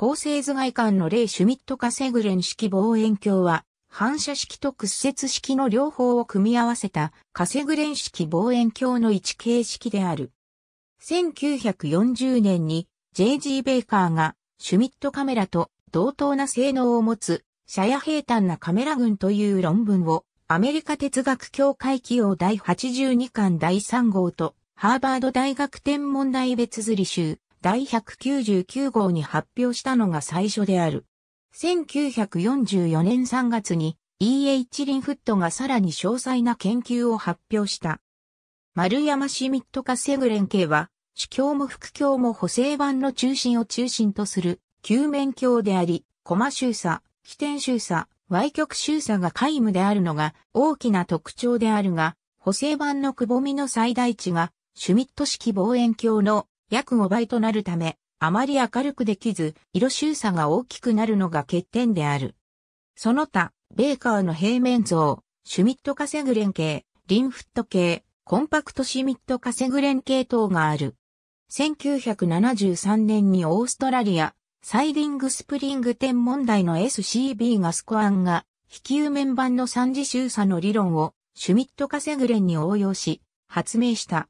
構成図外観の例シュミットカセグレン式望遠鏡は、反射式と屈折式の両方を組み合わせたカセグレン式望遠鏡の一形式である。1940年に J.G. ベイカーがシュミットカメラと同等な性能を持つシャヤ平坦なカメラ群という論文をアメリカ哲学協会起用第82巻第3号とハーバード大学天文台別釣り集第199号に発表したのが最初である。1944年3月に E.H. リンフットがさらに詳細な研究を発表した。丸山シミットカセグレン系は、主教も副教も補正版の中心を中心とする、球面教であり、コマ収差、起点収差、歪曲収差が皆無であるのが大きな特徴であるが、補正版のくぼみの最大値が、シュミット式望遠鏡の約5倍となるため、あまり明るくできず、色周差が大きくなるのが欠点である。その他、ベーカーの平面像、シュミット化セグレン系、リンフット系、コンパクトシュミット化セグレン系等がある。1973年にオーストラリア、サイディングスプリング天文台の SCB ガスコアンが、非球面板の三次周差の理論を、シュミット化セグレンに応用し、発明した。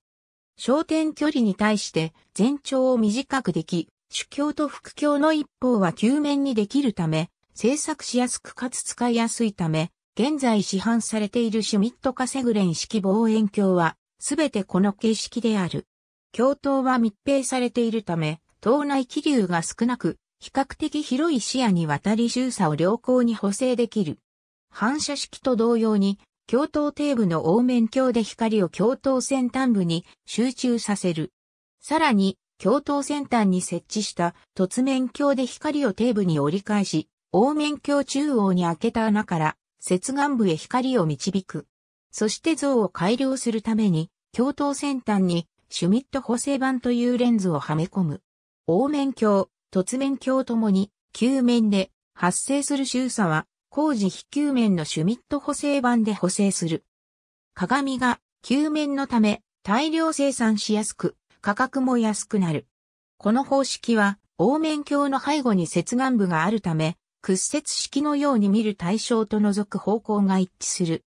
焦点距離に対して全長を短くでき、主教と副教の一方は球面にできるため、制作しやすくかつ使いやすいため、現在市販されているシュミット・カセグレン式望遠鏡は、すべてこの形式である。教頭は密閉されているため、島内気流が少なく、比較的広い視野にわたり周差を良好に補正できる。反射式と同様に、共闘底部の凹面鏡で光を共闘先端部に集中させる。さらに、共闘先端に設置した突面鏡で光を底部に折り返し、凹面鏡中央に開けた穴から接眼部へ光を導く。そして像を改良するために、共闘先端にシュミット補正版というレンズをはめ込む。凹面鏡、突面鏡ともに、球面で発生する周差は工事非球面のシュミット補正板で補正する。鏡が球面のため大量生産しやすく、価格も安くなる。この方式は、凹面鏡の背後に接眼部があるため、屈折式のように見る対象と覗く方向が一致する。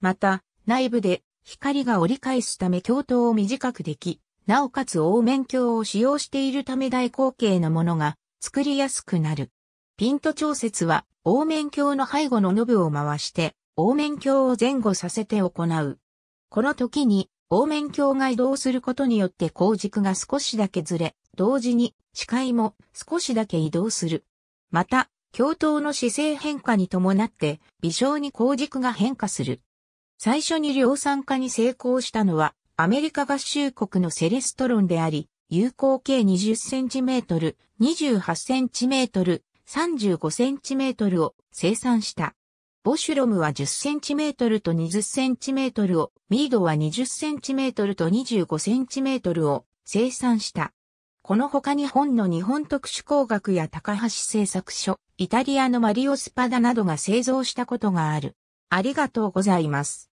また、内部で光が折り返すため鏡頭を短くでき、なおかつ凹面鏡を使用しているため大口径のものが作りやすくなる。ピント調節は、凹面鏡の背後のノブを回して、凹面鏡を前後させて行う。この時に、凹面鏡が移動することによって光軸が少しだけずれ、同時に視界も少しだけ移動する。また、鏡頭の姿勢変化に伴って、微小に光軸が変化する。最初に量産化に成功したのは、アメリカ合衆国のセレストロンであり、有効径 20cm、28cm、35センチメートルを生産した。ボシュロムは10センチメートルと20センチメートルを、ミードは20センチメートルと25センチメートルを生産した。この他に本の日本特殊工学や高橋製作所、イタリアのマリオスパダなどが製造したことがある。ありがとうございます。